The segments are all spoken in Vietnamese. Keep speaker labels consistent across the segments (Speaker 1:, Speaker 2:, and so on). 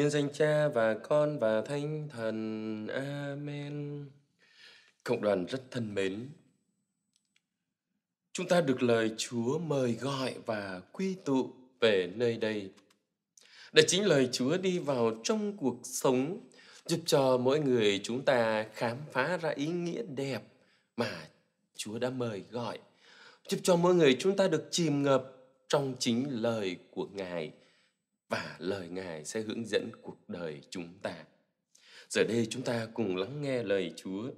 Speaker 1: nhân danh Cha và Con và Thánh Thần. Amen. Cộng đoàn rất thân mến, chúng ta được lời Chúa mời gọi và quy tụ về nơi đây. Để chính lời Chúa đi vào trong cuộc sống, giúp cho mỗi người chúng ta khám phá ra ý nghĩa đẹp mà Chúa đã mời gọi, giúp cho mỗi người chúng ta được chìm ngập trong chính lời của Ngài và lời Ngài sẽ hướng dẫn cuộc đời chúng ta. Giờ đây chúng ta cùng lắng nghe lời Chúa.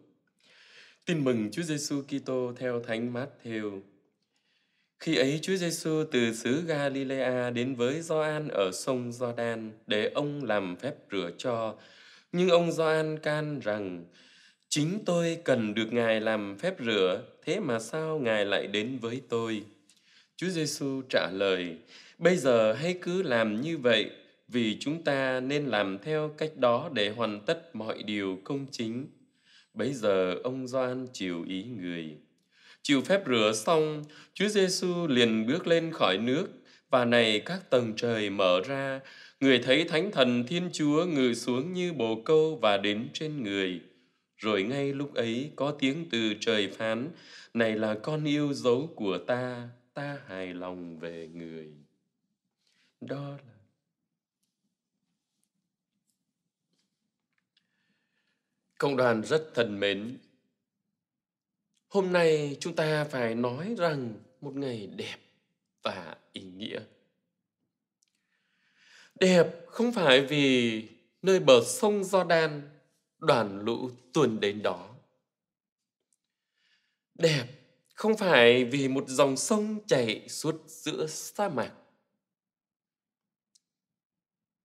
Speaker 1: Tin mừng Chúa Giêsu Kitô theo Thánh Matthew. Khi ấy Chúa Giêsu từ xứ Galilea đến với Gioan ở sông Giođan để ông làm phép rửa cho, nhưng ông Gioan can rằng: "Chính tôi cần được Ngài làm phép rửa, thế mà sao Ngài lại đến với tôi?" Chúa Giêsu trả lời: Bây giờ hãy cứ làm như vậy vì chúng ta nên làm theo cách đó để hoàn tất mọi điều công chính. Bấy giờ ông Doan chịu ý người. Chịu phép rửa xong, Chúa Giêsu liền bước lên khỏi nước và này các tầng trời mở ra, người thấy Thánh Thần Thiên Chúa ngự xuống như bồ câu và đến trên người. Rồi ngay lúc ấy có tiếng từ trời phán, này là con yêu dấu của ta, ta hài lòng về người đó là cộng đoàn rất thân mến hôm nay chúng ta phải nói rằng một ngày đẹp và ý nghĩa đẹp không phải vì nơi bờ sông Jordan đoàn lũ tuần đến đó đẹp không phải vì một dòng sông chảy suốt giữa sa mạc.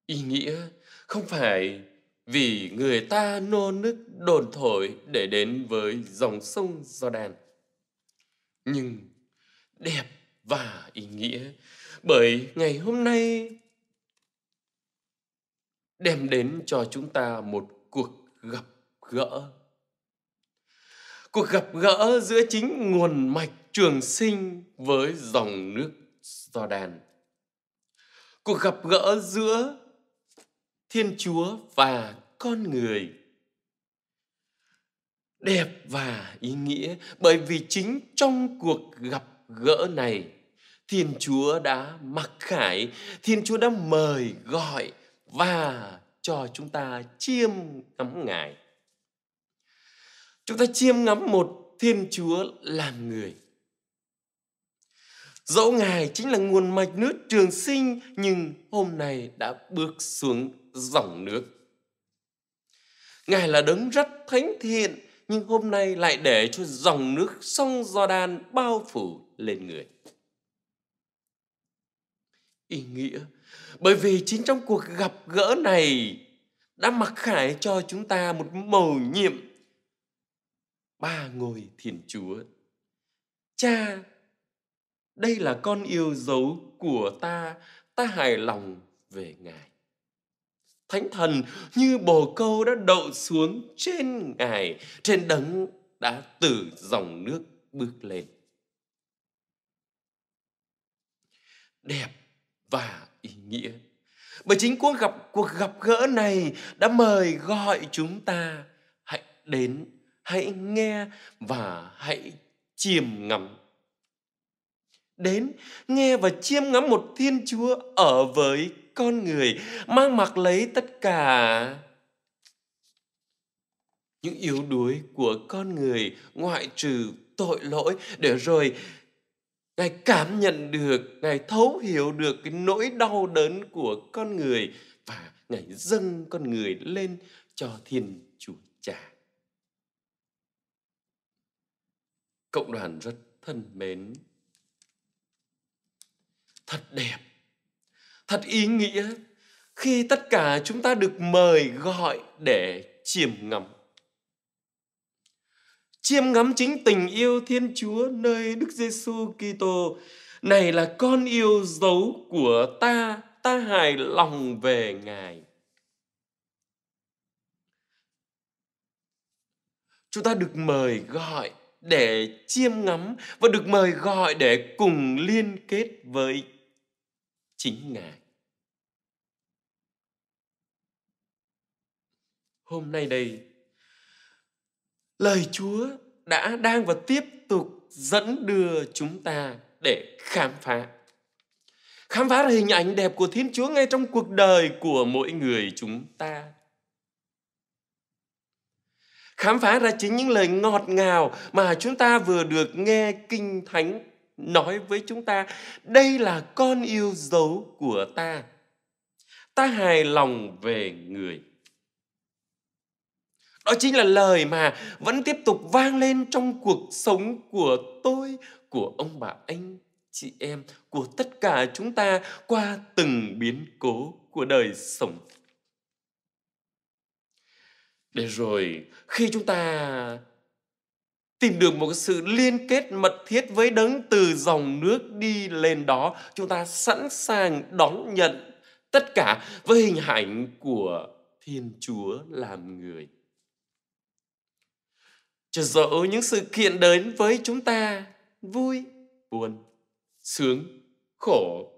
Speaker 1: Ý nghĩa không phải vì người ta nô nức đồn thổi để đến với dòng sông Jordan. Nhưng đẹp và ý nghĩa bởi ngày hôm nay đem đến cho chúng ta một cuộc gặp gỡ cuộc gặp gỡ giữa chính nguồn mạch trường sinh với dòng nước Jordan. Cuộc gặp gỡ giữa Thiên Chúa và con người đẹp và ý nghĩa bởi vì chính trong cuộc gặp gỡ này Thiên Chúa đã mặc khải, Thiên Chúa đã mời gọi và cho chúng ta chiêm ngắm Ngài chúng ta chiêm ngắm một Thiên Chúa làm người. Dẫu Ngài chính là nguồn mạch nước trường sinh nhưng hôm nay đã bước xuống dòng nước. Ngài là đấng rất thánh thiện nhưng hôm nay lại để cho dòng nước sông Giođan bao phủ lên người. Ý nghĩa bởi vì chính trong cuộc gặp gỡ này đã mặc khải cho chúng ta một mầu nhiệm ba ngôi Thiên Chúa. Cha, đây là con yêu dấu của ta, ta hài lòng về Ngài. Thánh thần như bồ câu đã đậu xuống trên Ngài, trên đấng đã từ dòng nước bước lên. Đẹp và ý nghĩa. Bởi chính cuộc gặp cuộc gặp gỡ này đã mời gọi chúng ta hãy đến hãy nghe và hãy chiêm ngắm đến nghe và chiêm ngắm một thiên chúa ở với con người mang mặc lấy tất cả những yếu đuối của con người ngoại trừ tội lỗi để rồi ngài cảm nhận được ngài thấu hiểu được cái nỗi đau đớn của con người và ngài dâng con người lên cho thiên chúa cha cộng đoàn rất thân mến thật đẹp thật ý nghĩa khi tất cả chúng ta được mời gọi để chiêm ngắm chiêm ngắm chính tình yêu Thiên Chúa nơi Đức Giêsu Kitô này là con yêu dấu của ta ta hài lòng về ngài chúng ta được mời gọi để chiêm ngắm và được mời gọi để cùng liên kết với chính Ngài. Hôm nay đây, lời Chúa đã đang và tiếp tục dẫn đưa chúng ta để khám phá. Khám phá hình ảnh đẹp của Thiên Chúa ngay trong cuộc đời của mỗi người chúng ta khám phá ra chính những lời ngọt ngào mà chúng ta vừa được nghe Kinh Thánh nói với chúng ta. Đây là con yêu dấu của ta. Ta hài lòng về người. Đó chính là lời mà vẫn tiếp tục vang lên trong cuộc sống của tôi, của ông bà anh, chị em, của tất cả chúng ta qua từng biến cố của đời sống để rồi khi chúng ta tìm được một sự liên kết mật thiết với đấng từ dòng nước đi lên đó chúng ta sẵn sàng đón nhận tất cả với hình ảnh của thiên chúa làm người cho dẫu những sự kiện đến với chúng ta vui buồn sướng khổ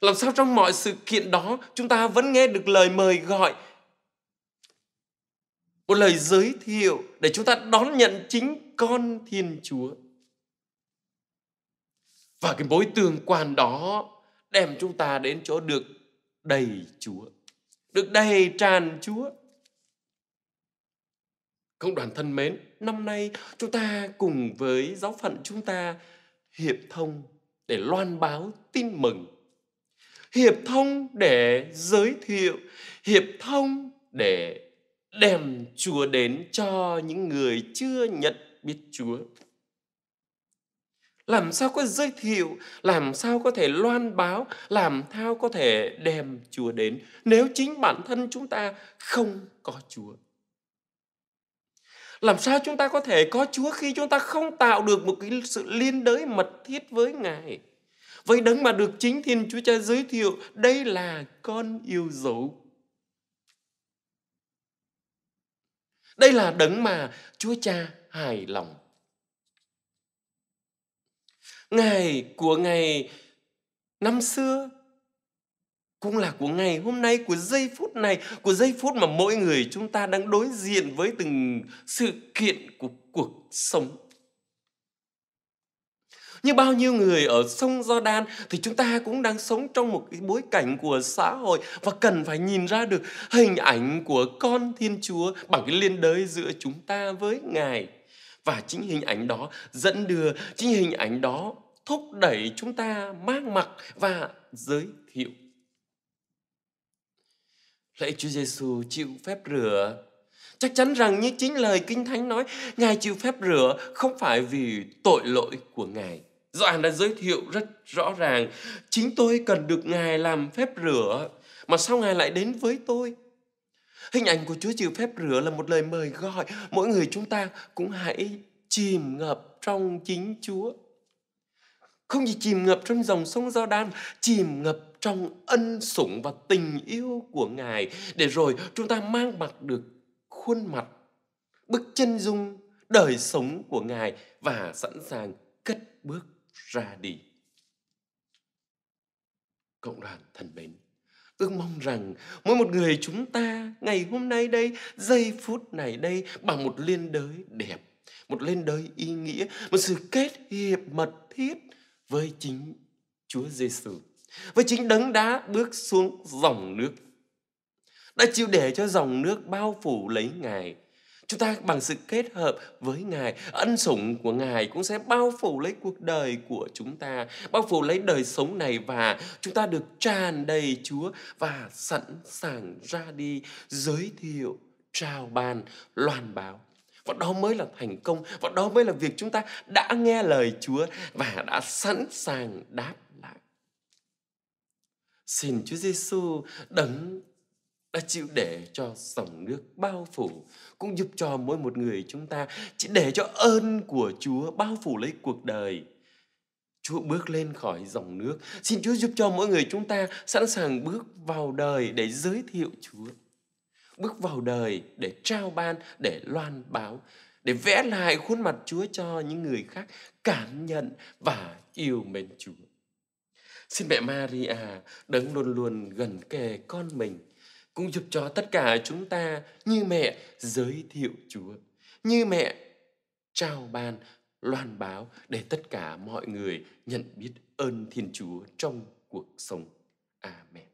Speaker 1: làm sao trong mọi sự kiện đó chúng ta vẫn nghe được lời mời gọi một lời giới thiệu để chúng ta đón nhận chính con Thiên Chúa. Và cái mối tương quan đó đem chúng ta đến chỗ được đầy Chúa, được đầy tràn Chúa. Công đoàn thân mến, năm nay chúng ta cùng với giáo phận chúng ta hiệp thông để loan báo tin mừng. Hiệp thông để giới thiệu, hiệp thông để đem Chúa đến cho những người chưa nhận biết Chúa. Làm sao có giới thiệu, làm sao có thể loan báo, làm sao có thể đem Chúa đến nếu chính bản thân chúng ta không có Chúa. Làm sao chúng ta có thể có Chúa khi chúng ta không tạo được một cái sự liên đới mật thiết với Ngài? Vậy đấng mà được chính Thiên Chúa Cha giới thiệu, đây là con yêu dấu Đây là đấng mà Chúa Cha hài lòng. Ngày của ngày năm xưa cũng là của ngày hôm nay, của giây phút này, của giây phút mà mỗi người chúng ta đang đối diện với từng sự kiện của cuộc sống như bao nhiêu người ở sông Jordan thì chúng ta cũng đang sống trong một cái bối cảnh của xã hội và cần phải nhìn ra được hình ảnh của con Thiên Chúa bằng cái liên đới giữa chúng ta với Ngài. Và chính hình ảnh đó dẫn đưa, chính hình ảnh đó thúc đẩy chúng ta mang mặc và giới thiệu. Lạy Chúa Giêsu chịu phép rửa Chắc chắn rằng như chính lời Kinh Thánh nói, Ngài chịu phép rửa không phải vì tội lỗi của Ngài, Doan đã giới thiệu rất rõ ràng, chính tôi cần được Ngài làm phép rửa, mà sao Ngài lại đến với tôi? Hình ảnh của Chúa chịu phép rửa là một lời mời gọi, mỗi người chúng ta cũng hãy chìm ngập trong chính Chúa. Không chỉ chìm ngập trong dòng sông Giođan, chìm ngập trong ân sủng và tình yêu của Ngài để rồi chúng ta mang mặc được khuôn mặt, bức chân dung đời sống của Ngài và sẵn sàng cất bước ra đi. Cộng đoàn thân mến, Ước mong rằng mỗi một người chúng ta ngày hôm nay đây, giây phút này đây bằng một liên đới đẹp, một liên đới ý nghĩa, một sự kết hiệp mật thiết với chính Chúa Giêsu, với chính đấng đá bước xuống dòng nước đã chịu để cho dòng nước bao phủ lấy Ngài Chúng ta bằng sự kết hợp với Ngài, ân sủng của Ngài cũng sẽ bao phủ lấy cuộc đời của chúng ta, bao phủ lấy đời sống này và chúng ta được tràn đầy Chúa và sẵn sàng ra đi giới thiệu, trao ban, loan báo và đó mới là thành công và đó mới là việc chúng ta đã nghe lời Chúa và đã sẵn sàng đáp lại. Xin Chúa Giêsu đấng đã chịu để cho dòng nước bao phủ cũng giúp cho mỗi một người chúng ta chỉ để cho ơn của Chúa bao phủ lấy cuộc đời. Chúa bước lên khỏi dòng nước. Xin Chúa giúp cho mỗi người chúng ta sẵn sàng bước vào đời để giới thiệu Chúa. Bước vào đời để trao ban, để loan báo, để vẽ lại khuôn mặt Chúa cho những người khác cảm nhận và yêu mến Chúa. Xin mẹ Maria đứng luôn luôn gần kề con mình cũng giúp cho tất cả chúng ta như mẹ giới thiệu Chúa, như mẹ trao ban loan báo để tất cả mọi người nhận biết ơn Thiên Chúa trong cuộc sống. Amen.